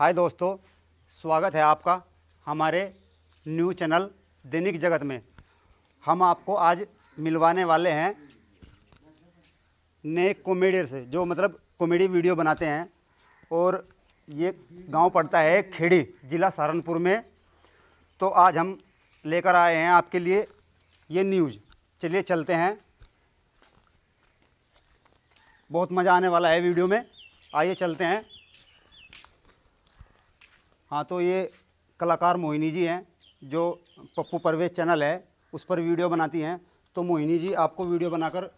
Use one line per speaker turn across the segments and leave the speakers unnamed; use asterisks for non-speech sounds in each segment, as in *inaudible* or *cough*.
हाय दोस्तों स्वागत है आपका हमारे न्यू चैनल दैनिक जगत में हम आपको आज मिलवाने वाले हैं नए कॉमेडियर से जो मतलब कॉमेडी वीडियो बनाते हैं और ये गांव पड़ता है खेड़ी ज़िला सहारनपुर में तो आज हम लेकर आए हैं आपके लिए ये न्यूज़ चलिए चलते हैं बहुत मज़ा आने वाला है वीडियो में आइए चलते हैं हाँ तो ये कलाकार मोहिनी जी हैं जो पप्पू परवेज चैनल है उस पर वीडियो बनाती हैं तो मोहिनी जी आपको वीडियो बनाकर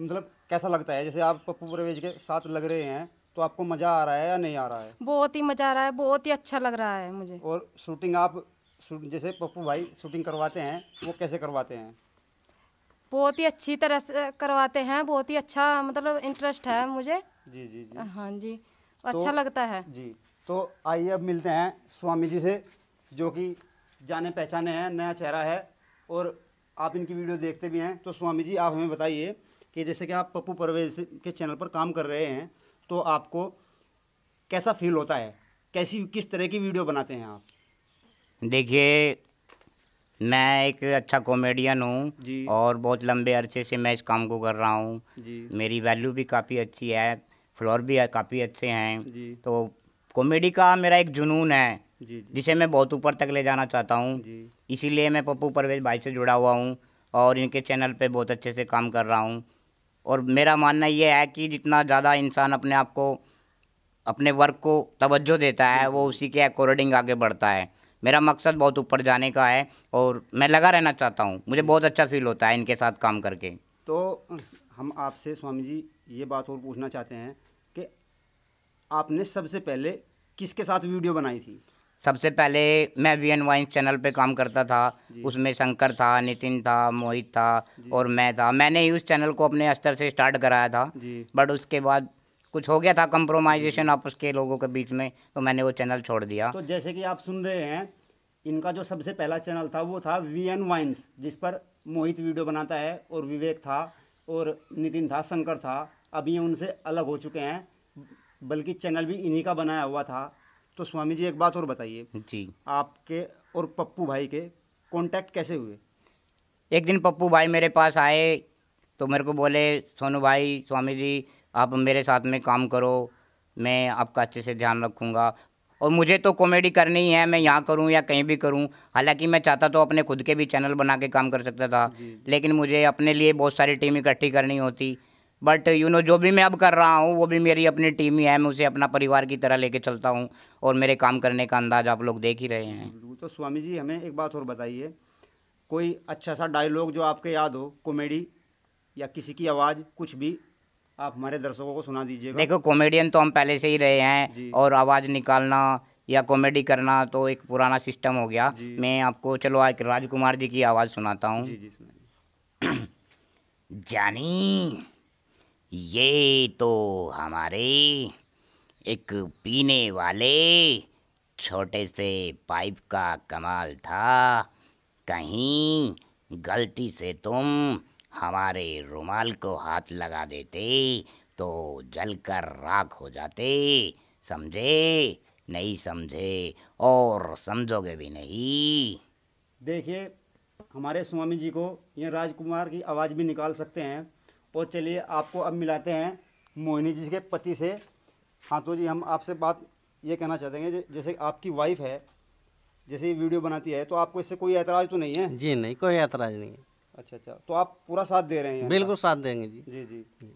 मतलब कैसा लगता है जैसे आप पप्पू परवेज के साथ लग रहे हैं तो आपको मज़ा आ रहा है या नहीं आ रहा है बहुत ही मज़ा आ रहा है बहुत ही अच्छा लग रहा है मुझे और शूटिंग आप जैसे पप्पू भाई शूटिंग करवाते हैं वो कैसे करवाते हैं बहुत ही अच्छी तरह से करवाते हैं बहुत ही अच्छा मतलब इंटरेस्ट है मुझे जी जी, जी। हाँ जी तो अच्छा तो, लगता है जी तो आइए अब मिलते हैं स्वामी जी से जो कि जाने पहचाने हैं नया चेहरा है और आप इनकी वीडियो देखते भी हैं तो स्वामी जी आप हमें बताइए कि जैसे कि आप पप्पू परवेज के चैनल पर काम कर रहे हैं तो आपको कैसा फील होता है कैसी किस तरह की वीडियो बनाते हैं आप
देखिए मैं एक अच्छा कॉमेडियन हूँ और बहुत लंबे अरसे से मैं इस काम को कर रहा हूँ मेरी वैल्यू भी काफ़ी अच्छी है फ्लोर भी काफ़ी अच्छे हैं तो कॉमेडी का मेरा एक जुनून है जी, जी। जिसे मैं बहुत ऊपर तक ले जाना चाहता हूँ इसीलिए मैं पप्पू परवेज भाई से जुड़ा हुआ हूँ और इनके चैनल पे बहुत अच्छे से काम कर रहा हूँ और मेरा मानना ये है कि जितना ज़्यादा इंसान अपने आप को अपने वर्क को तवज्जो देता है वो उसी के अकॉर्डिंग आगे बढ़ता है मेरा मकसद बहुत ऊपर जाने का है और मैं लगा रहना चाहता हूँ मुझे बहुत अच्छा फील होता है इनके साथ काम करके
तो हम आपसे स्वामी जी ये बात और पूछना चाहते हैं आपने सबसे पहले किसके साथ वीडियो बनाई थी
सबसे पहले मैं वी एन वाइन्स चैनल पे काम करता था उसमें शंकर था नितिन था मोहित था और मैं था मैंने ही उस चैनल को अपने स्तर से स्टार्ट कराया था बट उसके बाद कुछ हो गया था कंप्रोमाइजेशन आपस के लोगों के बीच में तो मैंने वो चैनल छोड़ दिया तो
जैसे कि आप सुन रहे हैं इनका जो सबसे पहला चैनल था वो था वी एन वाइन्स जिस पर मोहित वीडियो बनाता है और विवेक था और नितिन था शंकर था अब ये उनसे अलग हो चुके हैं बल्कि चैनल भी इन्हीं का बनाया हुआ था तो स्वामी जी एक बात और बताइए जी आपके और पप्पू भाई के कॉन्टैक्ट कैसे हुए एक दिन पप्पू भाई मेरे पास आए तो मेरे को बोले
सोनू भाई स्वामी जी आप मेरे साथ में काम करो मैं आपका अच्छे से ध्यान रखूँगा और मुझे तो कॉमेडी करनी ही है मैं यहाँ करूँ या कहीं भी करूँ हालांकि मैं चाहता तो अपने खुद के भी चैनल बना के काम कर सकता था लेकिन मुझे अपने लिए बहुत सारी टीम इकट्ठी करनी होती बट यू नो जो भी मैं अब कर रहा हूँ वो भी मेरी अपनी टीम ही है मैं उसे अपना परिवार की तरह लेके चलता हूँ और मेरे काम करने का अंदाज आप लोग देख ही रहे हैं हम्म,
तो स्वामी जी हमें एक बात और बताइए कोई अच्छा सा डायलॉग जो आपके याद हो कॉमेडी या किसी की आवाज़ कुछ भी आप हमारे दर्शकों को सुना दीजिए देखो कॉमेडियन
तो हम पहले से ही रहे हैं और आवाज़ निकालना या कॉमेडी करना तो एक पुराना सिस्टम हो गया मैं आपको चलो एक राजकुमार जी की आवाज़ सुनाता हूँ *clears throat* जानी ये तो हमारे एक पीने वाले छोटे से पाइप का कमाल था कहीं गलती से तुम हमारे रुमाल को हाथ लगा देते तो जलकर राख हो जाते समझे नहीं समझे और समझोगे भी नहीं
देखिए हमारे स्वामी जी को ये राजकुमार की आवाज़ भी निकाल सकते हैं और तो चलिए आपको अब मिलाते हैं मोहिनी जी के पति से हाँ तो जी हम आपसे बात ये कहना चाहते हैं जैसे आपकी वाइफ है जैसे वीडियो बनाती है तो आपको इससे कोई ऐतराज़ तो नहीं है जी नहीं कोई ऐतराज़ नहीं है अच्छा अच्छा तो आप पूरा साथ दे रहे हैं बिल्कुल साथ देंगे जी जी जी, जी।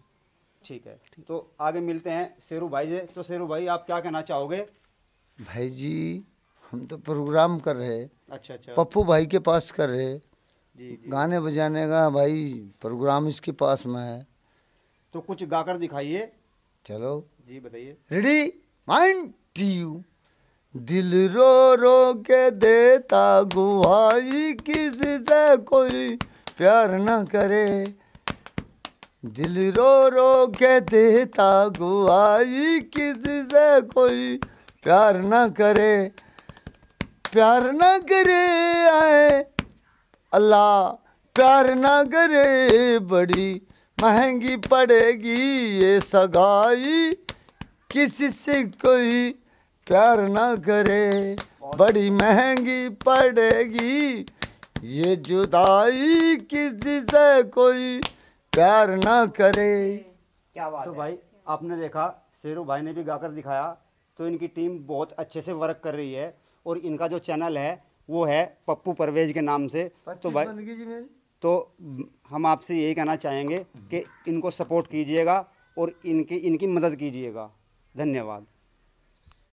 ठीक है थीक। तो आगे मिलते हैं शेरू भाई से तो शेरू भाई आप क्या कहना चाहोगे
भाई जी हम तो प्रोग्राम कर रहे अच्छा अच्छा पप्पू भाई के पास कर रहे गाने बजाने का भाई प्रोग्राम इसके पास में है
तो कुछ गाकर दिखाइए चलो जी बताइए
रेडी माइंड यू दिल रो रो के देता गुहाई किसी से कोई प्यार न करे दिल रो रो के देता गुहाई किसी से कोई प्यार न करे प्यार न करे आए अल्लाह प्यार ना करे बड़ी महंगी पड़ेगी ये सगाई किसी से कोई प्यार ना करे बड़ी महंगी पड़ेगी ये जुदाई किसी से कोई प्यार ना करे
क्या बात तो भाई आपने देखा शेरू भाई ने भी गाकर दिखाया तो इनकी टीम बहुत अच्छे से वर्क कर रही है और इनका जो चैनल है वो है पप्पू परवेज के नाम से तो भाई तो हम आपसे यही कहना चाहेंगे कि इनको सपोर्ट कीजिएगा और इनकी इनकी मदद कीजिएगा धन्यवाद